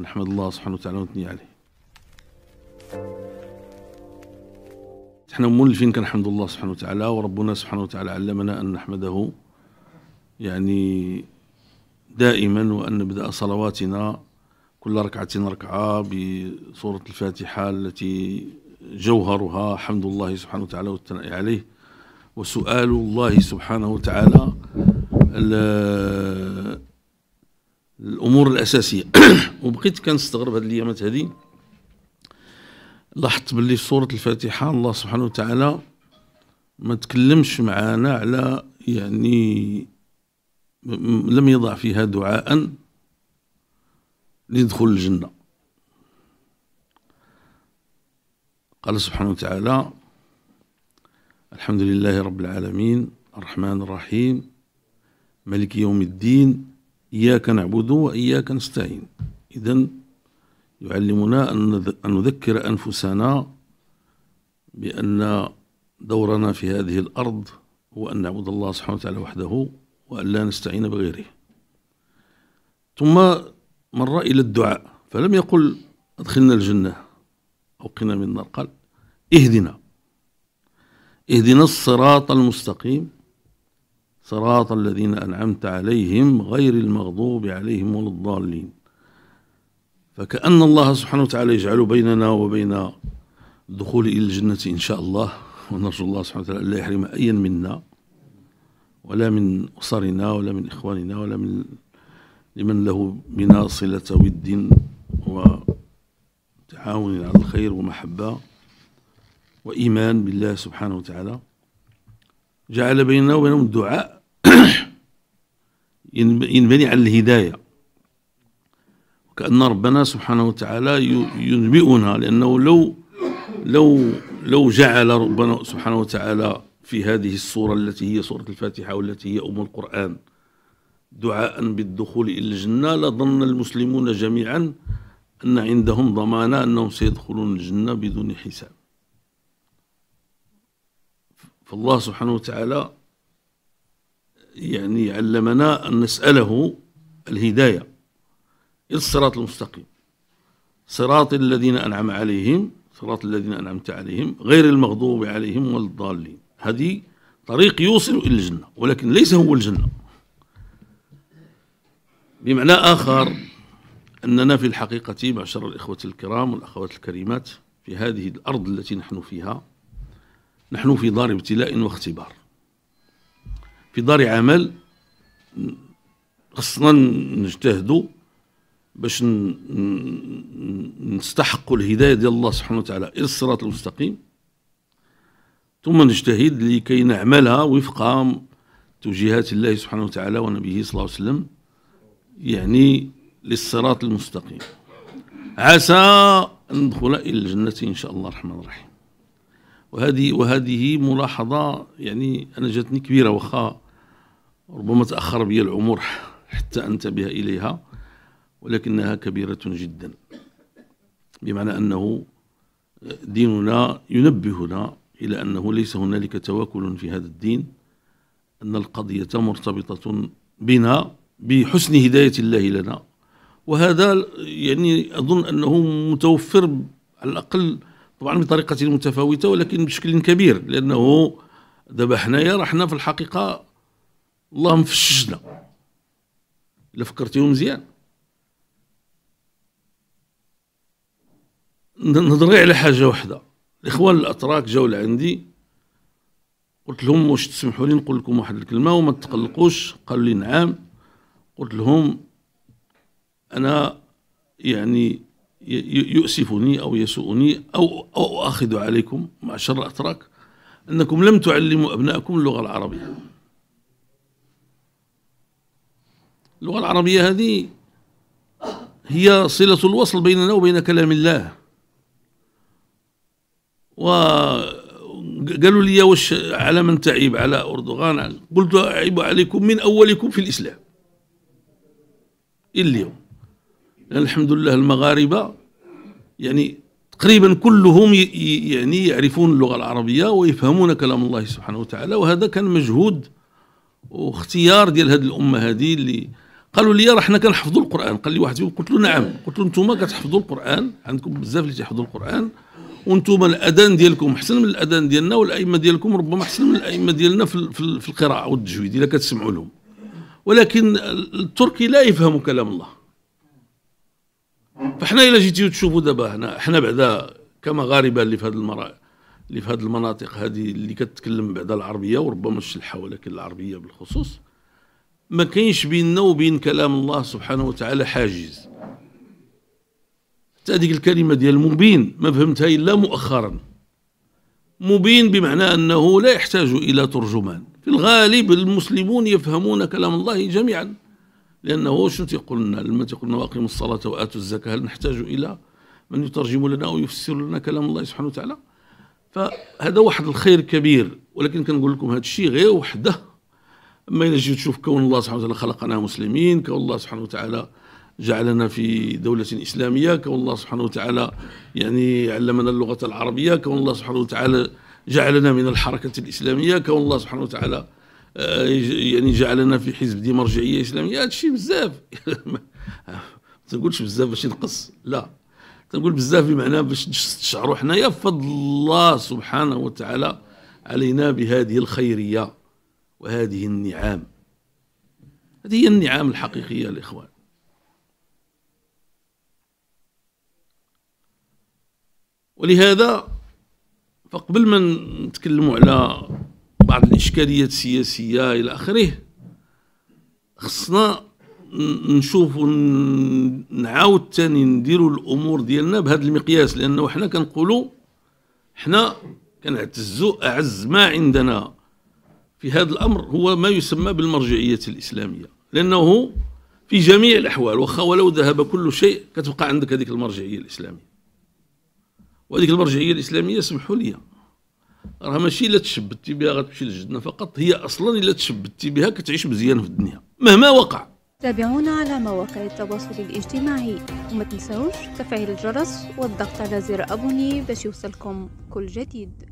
نحمد الله سبحانه وتعالى ونثني عليه احنا مولفين كنحمد الله سبحانه وتعالى وربنا سبحانه وتعالى علمنا أن نحمده يعني دائما وأن نبدأ صلواتنا كل ركعة ركعة بسورة الفاتحة التي جوهرها حمد الله سبحانه وتعالى والثناء عليه وسؤال الله سبحانه وتعالى الامور الاساسيه وبقيت كنستغرب هذه الايامات هذه لاحظت باللي سوره الفاتحه الله سبحانه وتعالى ما تكلمش معانا على يعني لم يضع فيها دعاء لدخول الجنه قال سبحانه وتعالى الحمد لله رب العالمين الرحمن الرحيم ملك يوم الدين إياك نعبد وإياك نستعين إذا يعلمنا أن نذكر أنفسنا بأن دورنا في هذه الأرض هو أن نعبد الله سبحانه وتعالى وحده وأن لا نستعين بغيره ثم مر إلى الدعاء فلم يقل أدخلنا الجنة أو قنا من النار قال اهدنا اهدنا الصراط المستقيم صراط الذين أنعمت عليهم غير المغضوب عليهم ولا الضالين فكأن الله سبحانه وتعالى يجعل بيننا وبين الدخول إلى الجنة إن شاء الله ونرجو الله سبحانه وتعالى لا يحرم أيا منا ولا من أسرنا ولا من إخواننا ولا من لمن له بنا صلة ود وتعاون على الخير ومحبة وإيمان بالله سبحانه وتعالى جعل بيننا وبينهم الدعاء ينبني على الهداية وكأن ربنا سبحانه وتعالى ينبئنا لأنه لو لو لو جعل ربنا سبحانه وتعالى في هذه الصورة التي هي صورة الفاتحة والتي هي أم القرآن دعاء بالدخول إلى الجنة لظن المسلمون جميعا أن عندهم ضمانة أنهم سيدخلون الجنة بدون حساب فالله سبحانه وتعالى يعني علمنا أن نسأله الهداية الصراط المستقيم صراط الذين أنعم عليهم صراط الذين أنعمت عليهم غير المغضوب عليهم والضالين هذه طريق يوصل إلى الجنة ولكن ليس هو الجنة بمعنى آخر أننا في الحقيقة معشر الإخوة الكرام والأخوات الكريمات في هذه الأرض التي نحن فيها نحن في دار ابتلاء واختبار في دار عمل خصنا نجتهدوا باش نستحقوا الهدايه ديال الله سبحانه وتعالى الى الصراط المستقيم ثم نجتهد لكي نعملها وفق توجيهات الله سبحانه وتعالى ونبيه صلى الله عليه وسلم يعني للصراط المستقيم عسى أن ندخل إلى الجنة إن شاء الله الرحمن الرحيم وهذه وهذه ملاحظة يعني أنا جاتني كبيرة واخا ربما تأخر بي العمر حتى أنتبه إليها ولكنها كبيرة جدا بمعنى أنه ديننا ينبهنا إلى أنه ليس هنالك تواكل في هذا الدين أن القضية مرتبطة بنا بحسن هداية الله لنا وهذا يعني أظن أنه متوفر على الأقل طبعا بطريقة متفاوتة ولكن بشكل كبير لأنه دابا حنايا رحنا في الحقيقة الله مفششنا إلا فكرتيو مزيان نضري على حاجة واحدة الإخوان الأتراك جاو لعندي قلت لهم واش تسمحوا لي نقول لكم واحد الكلمة وما تقلقوش قالوا لي نعم قلت لهم أنا يعني يؤسفني أو يسوءني أو أو أخذ عليكم مع شر أتراك أنكم لم تعلموا أبنائكم اللغة العربية اللغة العربية هذه هي صلة الوصل بيننا وبين كلام الله وقالوا لي وش على من تعيب على أردوغان قلت أعيب عليكم من أولكم في الإسلام اليوم لأن الحمد لله المغاربة يعني تقريبا كلهم يعني يعرفون اللغة العربية ويفهمون كلام الله سبحانه وتعالى وهذا كان مجهود واختيار ديال هذه الأمة هذه اللي قالوا لي راه حنا كنحفظوا القرآن قال لي واحد فيهم قلت له نعم قلت له انتم كتحفظوا القرآن عندكم بزاف اللي تحفظوا القرآن وانتم الاذان ديالكم احسن من الاذان ديالنا والائمه ديالكم ربما احسن من الائمه ديالنا في, في, القراءه والتجويد إذا كتسمعوا لهم ولكن التركي لا يفهم كلام الله فاحنا الا جيتيو تشوفوا دابا هنا حنا بعدا كمغاربه اللي في هذه المرا اللي في هذه المناطق هذه اللي كتكلم بعدا العربيه وربما الشلحه ولكن العربيه بالخصوص ما كاينش بيننا وبين كلام الله سبحانه وتعالى حاجز حتى هذيك الكلمه ديال مبين ما فهمتها الا مؤخرا مبين بمعنى انه لا يحتاج الى ترجمان في الغالب المسلمون يفهمون كلام الله جميعا لأنه شو تيقول لنا لما تيقول لنا وأقيموا الصلاة وآتوا الزكاة هل نحتاج إلى من يترجم لنا او يفسر لنا كلام الله سبحانه وتعالى فهذا واحد الخير كبير ولكن كنقول لكم هذا الشيء غير وحده اما الى جيت تشوف كون الله سبحانه وتعالى خلقنا مسلمين كون الله سبحانه وتعالى جعلنا في دولة إسلامية كون الله سبحانه وتعالى يعني علمنا اللغة العربية كون الله سبحانه وتعالى جعلنا من الحركة الإسلامية كون الله سبحانه وتعالى آه، يعني جعلنا في حزب دي مرجعيه اسلاميه هادشي بزاف ما تنقولش بزاف باش ينقص لا تنقول بزاف بمعنى باش نستشعروا حنايا فضل الله سبحانه وتعالى علينا بهذه الخيريه وهذه النعام هذه هي النعم الحقيقيه الاخوان ولهذا فقبل ما نتكلموا على بعض الاشكاليات السياسيه الى اخره خصنا نشوف نعاود ثاني نديروا الامور ديالنا بهذا المقياس لانه حنا كنقولوا حنا كنعتزوا اعز ما عندنا في هذا الامر هو ما يسمى بالمرجعيه الاسلاميه لانه في جميع الاحوال واخا ولو ذهب كل شيء كتبقى عندك هذيك المرجعيه الاسلاميه وهذيك المرجعيه الاسلاميه سمحوا لي راه ماشي الا تشبتي بها غتمشي للجنه فقط هي اصلا الا تشبتي بها كتعيش مزيان في الدنيا مهما وقع تابعونا على مواقع التواصل الاجتماعي وما تنساوش تفعيل الجرس والضغط على زر ابوني باش يوصلكم كل جديد